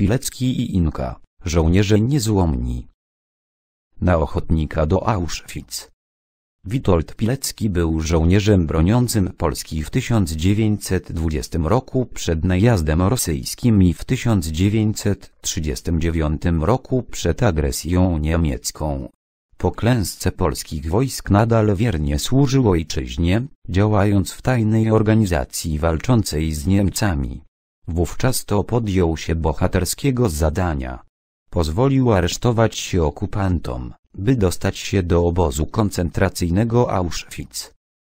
Pilecki i Inka, żołnierze niezłomni. Na ochotnika do Auschwitz. Witold Pilecki był żołnierzem broniącym Polski w 1920 roku przed najazdem rosyjskim i w 1939 roku przed agresją niemiecką. Po klęsce polskich wojsk nadal wiernie służył ojczyźnie, działając w tajnej organizacji walczącej z Niemcami. Wówczas to podjął się bohaterskiego zadania. Pozwolił aresztować się okupantom, by dostać się do obozu koncentracyjnego Auschwitz.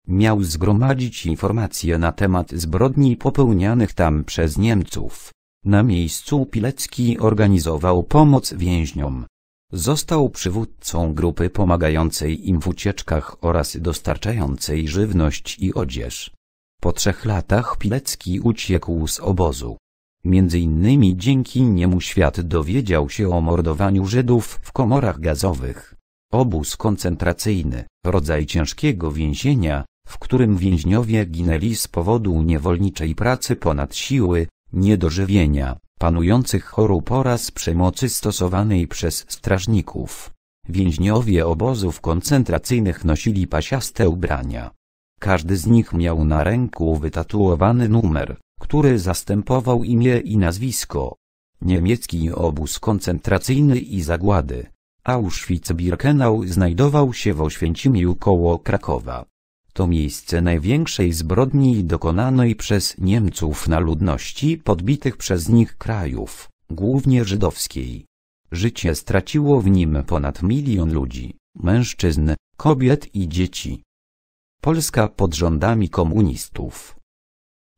Miał zgromadzić informacje na temat zbrodni popełnianych tam przez Niemców. Na miejscu Pilecki organizował pomoc więźniom. Został przywódcą grupy pomagającej im w ucieczkach oraz dostarczającej żywność i odzież. Po trzech latach Pilecki uciekł z obozu. Między innymi dzięki niemu świat dowiedział się o mordowaniu Żydów w komorach gazowych. Obóz koncentracyjny, rodzaj ciężkiego więzienia, w którym więźniowie ginęli z powodu niewolniczej pracy ponad siły, niedożywienia, panujących chorób oraz przemocy stosowanej przez strażników. Więźniowie obozów koncentracyjnych nosili pasiaste ubrania każdy z nich miał na ręku wytatuowany numer, który zastępował imię i nazwisko. Niemiecki obóz koncentracyjny i zagłady. Auschwitz-Birkenau znajdował się w Oświęcimiu koło Krakowa. To miejsce największej zbrodni dokonanej przez Niemców na ludności podbitych przez nich krajów, głównie żydowskiej. Życie straciło w nim ponad milion ludzi, mężczyzn, kobiet i dzieci. Polska pod rządami komunistów.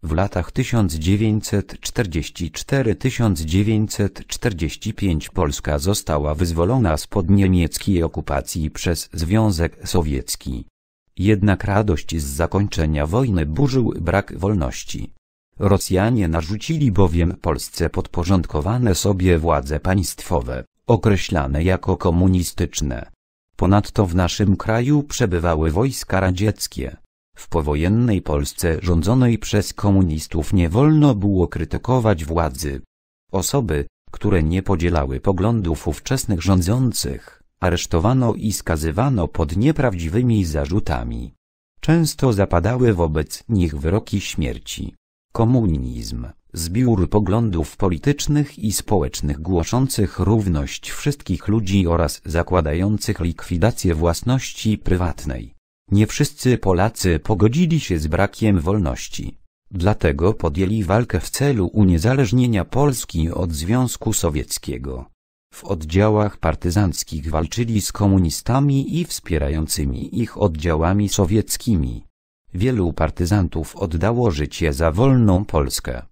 W latach 1944-1945 Polska została wyzwolona spod niemieckiej okupacji przez Związek Sowiecki. Jednak radość z zakończenia wojny burzył brak wolności. Rosjanie narzucili bowiem Polsce podporządkowane sobie władze państwowe, określane jako komunistyczne. Ponadto w naszym kraju przebywały wojska radzieckie. W powojennej Polsce rządzonej przez komunistów nie wolno było krytykować władzy. Osoby, które nie podzielały poglądów ówczesnych rządzących, aresztowano i skazywano pod nieprawdziwymi zarzutami. Często zapadały wobec nich wyroki śmierci. Komunizm zbiór poglądów politycznych i społecznych głoszących równość wszystkich ludzi oraz zakładających likwidację własności prywatnej. Nie wszyscy Polacy pogodzili się z brakiem wolności. Dlatego podjęli walkę w celu uniezależnienia Polski od Związku Sowieckiego. W oddziałach partyzanckich walczyli z komunistami i wspierającymi ich oddziałami sowieckimi. Wielu partyzantów oddało życie za wolną Polskę.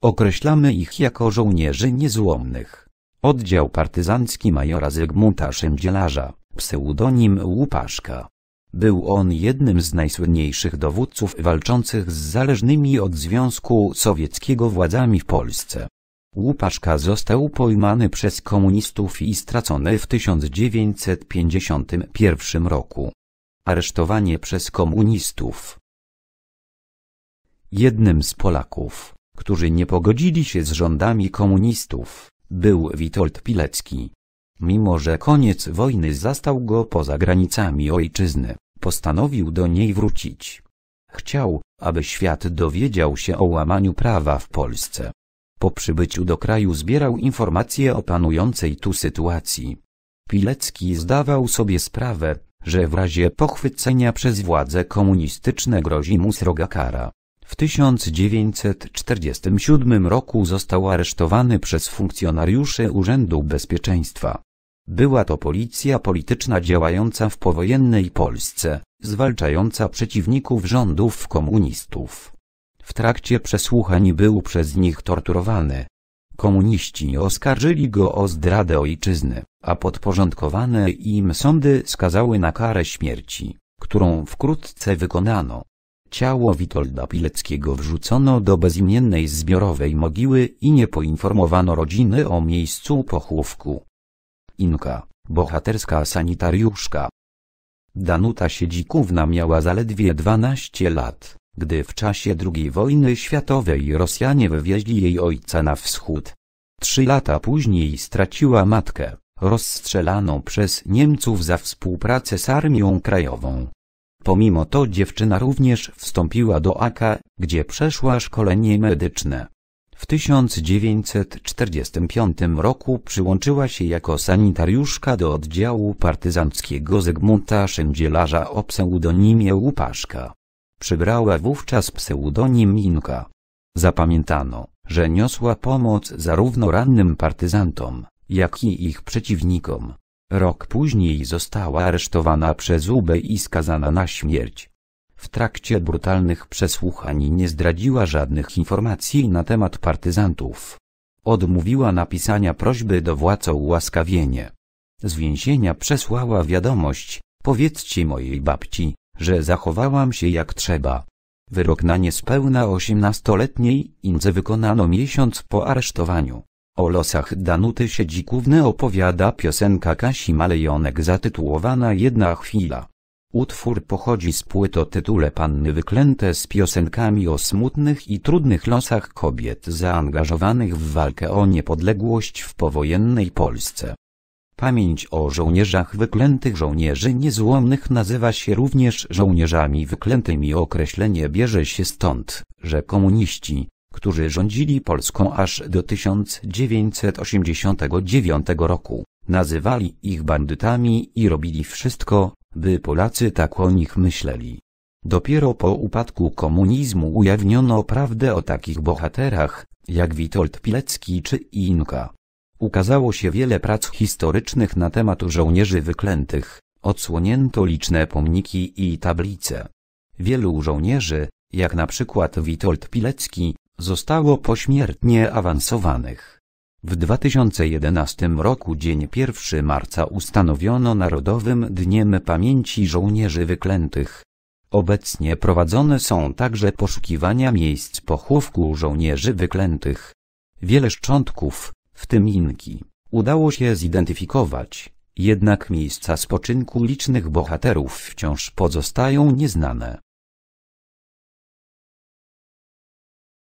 Określamy ich jako żołnierzy niezłomnych. Oddział partyzancki majora Zygmunta Szymdzielarza, pseudonim Łupaszka. Był on jednym z najsłynniejszych dowódców walczących z zależnymi od Związku Sowieckiego władzami w Polsce. Łupaszka został pojmany przez komunistów i stracony w 1951 roku. Aresztowanie przez komunistów Jednym z Polaków którzy nie pogodzili się z rządami komunistów, był Witold Pilecki. Mimo że koniec wojny zastał go poza granicami ojczyzny, postanowił do niej wrócić. Chciał, aby świat dowiedział się o łamaniu prawa w Polsce. Po przybyciu do kraju zbierał informacje o panującej tu sytuacji. Pilecki zdawał sobie sprawę, że w razie pochwycenia przez władze komunistyczne grozi mu sroga kara. W 1947 roku został aresztowany przez funkcjonariuszy Urzędu Bezpieczeństwa. Była to policja polityczna działająca w powojennej Polsce, zwalczająca przeciwników rządów komunistów. W trakcie przesłuchań był przez nich torturowany. Komuniści oskarżyli go o zdradę ojczyzny, a podporządkowane im sądy skazały na karę śmierci, którą wkrótce wykonano. Ciało Witolda Pileckiego wrzucono do bezimiennej zbiorowej mogiły i nie poinformowano rodziny o miejscu pochówku. Inka, bohaterska sanitariuszka. Danuta Siedzikówna miała zaledwie 12 lat, gdy w czasie II wojny światowej Rosjanie wywieźli jej ojca na wschód. Trzy lata później straciła matkę, rozstrzelaną przez Niemców za współpracę z Armią Krajową. Pomimo to dziewczyna również wstąpiła do AK, gdzie przeszła szkolenie medyczne. W 1945 roku przyłączyła się jako sanitariuszka do oddziału partyzanckiego Zygmunta Szędzielarza o pseudonimie Łupaszka. Przybrała wówczas pseudonim Minka. Zapamiętano, że niosła pomoc zarówno rannym partyzantom, jak i ich przeciwnikom. Rok później została aresztowana przez UB i skazana na śmierć. W trakcie brutalnych przesłuchań nie zdradziła żadnych informacji na temat partyzantów. Odmówiła napisania prośby do władz o ułaskawienie. Z więzienia przesłała wiadomość, powiedzcie mojej babci, że zachowałam się jak trzeba. Wyrok na niespełna osiemnastoletniej Ince wykonano miesiąc po aresztowaniu. O losach Danuty Siedzikówny opowiada piosenka Kasi Malejonek zatytułowana Jedna chwila. Utwór pochodzi z płyt o tytule Panny Wyklęte z piosenkami o smutnych i trudnych losach kobiet zaangażowanych w walkę o niepodległość w powojennej Polsce. Pamięć o żołnierzach wyklętych żołnierzy niezłomnych nazywa się również żołnierzami wyklętymi. Określenie bierze się stąd, że komuniści, którzy rządzili Polską aż do 1989 roku. Nazywali ich bandytami i robili wszystko, by Polacy tak o nich myśleli. Dopiero po upadku komunizmu ujawniono prawdę o takich bohaterach, jak Witold Pilecki czy Inka. Ukazało się wiele prac historycznych na temat żołnierzy wyklętych, odsłonięto liczne pomniki i tablice. Wielu żołnierzy, jak na przykład Witold Pilecki, zostało pośmiertnie awansowanych. W 2011 roku dzień 1 marca ustanowiono Narodowym Dniem Pamięci Żołnierzy Wyklętych. Obecnie prowadzone są także poszukiwania miejsc pochówku żołnierzy wyklętych. Wiele szczątków, w tym inki, udało się zidentyfikować, jednak miejsca spoczynku licznych bohaterów wciąż pozostają nieznane.